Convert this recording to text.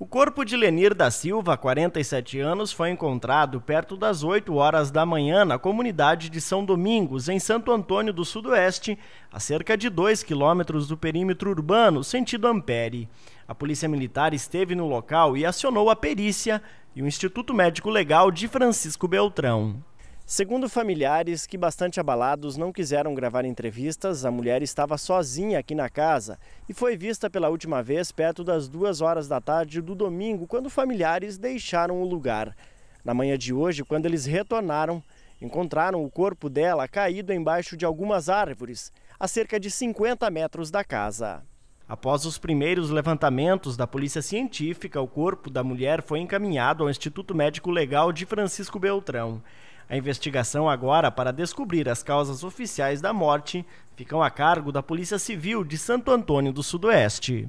O corpo de Lenir da Silva, 47 anos, foi encontrado perto das 8 horas da manhã na comunidade de São Domingos, em Santo Antônio do Sudoeste, a cerca de 2 quilômetros do perímetro urbano, sentido Ampere. A Polícia Militar esteve no local e acionou a perícia e o Instituto Médico Legal de Francisco Beltrão. Segundo familiares que bastante abalados não quiseram gravar entrevistas, a mulher estava sozinha aqui na casa e foi vista pela última vez perto das duas horas da tarde do domingo, quando familiares deixaram o lugar. Na manhã de hoje, quando eles retornaram, encontraram o corpo dela caído embaixo de algumas árvores, a cerca de 50 metros da casa. Após os primeiros levantamentos da polícia científica, o corpo da mulher foi encaminhado ao Instituto Médico Legal de Francisco Beltrão. A investigação agora para descobrir as causas oficiais da morte ficam a cargo da Polícia Civil de Santo Antônio do Sudoeste.